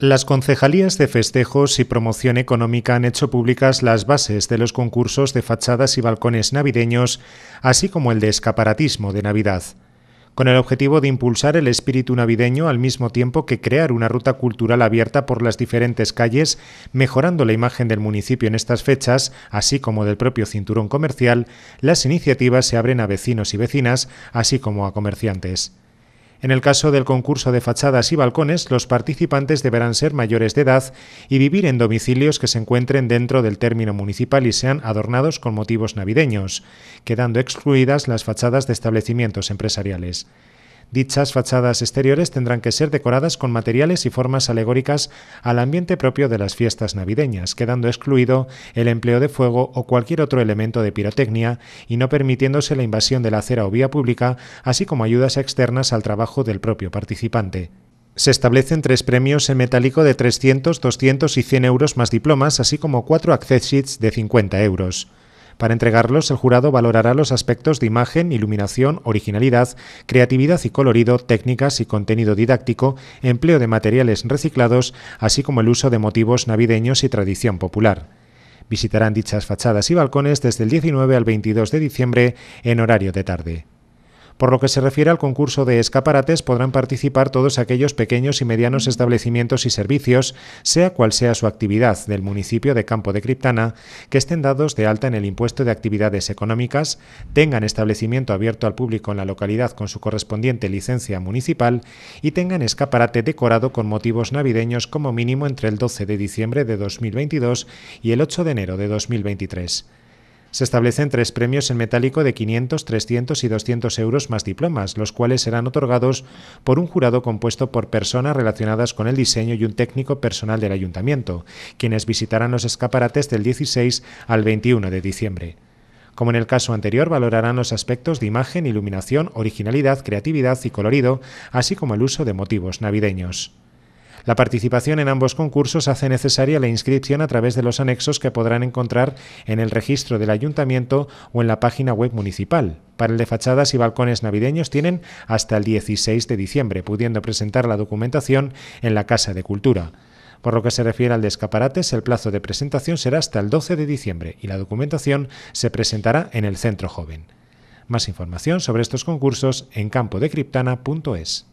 Las concejalías de festejos y promoción económica han hecho públicas las bases de los concursos de fachadas y balcones navideños, así como el de escaparatismo de Navidad, con el objetivo de impulsar el espíritu navideño al mismo tiempo que crear una ruta cultural abierta por las diferentes calles, mejorando la imagen del municipio en estas fechas, así como del propio cinturón comercial, las iniciativas se abren a vecinos y vecinas, así como a comerciantes. En el caso del concurso de fachadas y balcones, los participantes deberán ser mayores de edad y vivir en domicilios que se encuentren dentro del término municipal y sean adornados con motivos navideños, quedando excluidas las fachadas de establecimientos empresariales. Dichas fachadas exteriores tendrán que ser decoradas con materiales y formas alegóricas al ambiente propio de las fiestas navideñas, quedando excluido el empleo de fuego o cualquier otro elemento de pirotecnia y no permitiéndose la invasión de la acera o vía pública, así como ayudas externas al trabajo del propio participante. Se establecen tres premios en metálico de 300, 200 y 100 euros más diplomas, así como cuatro access sheets de 50 euros. Para entregarlos, el jurado valorará los aspectos de imagen, iluminación, originalidad, creatividad y colorido, técnicas y contenido didáctico, empleo de materiales reciclados, así como el uso de motivos navideños y tradición popular. Visitarán dichas fachadas y balcones desde el 19 al 22 de diciembre en horario de tarde. Por lo que se refiere al concurso de escaparates, podrán participar todos aquellos pequeños y medianos establecimientos y servicios, sea cual sea su actividad del municipio de Campo de Criptana, que estén dados de alta en el impuesto de actividades económicas, tengan establecimiento abierto al público en la localidad con su correspondiente licencia municipal y tengan escaparate decorado con motivos navideños como mínimo entre el 12 de diciembre de 2022 y el 8 de enero de 2023. Se establecen tres premios en metálico de 500, 300 y 200 euros más diplomas, los cuales serán otorgados por un jurado compuesto por personas relacionadas con el diseño y un técnico personal del ayuntamiento, quienes visitarán los escaparates del 16 al 21 de diciembre. Como en el caso anterior, valorarán los aspectos de imagen, iluminación, originalidad, creatividad y colorido, así como el uso de motivos navideños. La participación en ambos concursos hace necesaria la inscripción a través de los anexos que podrán encontrar en el registro del ayuntamiento o en la página web municipal. Para el de fachadas y balcones navideños tienen hasta el 16 de diciembre, pudiendo presentar la documentación en la Casa de Cultura. Por lo que se refiere al de escaparates, el plazo de presentación será hasta el 12 de diciembre y la documentación se presentará en el Centro Joven. Más información sobre estos concursos en campodecriptana.es.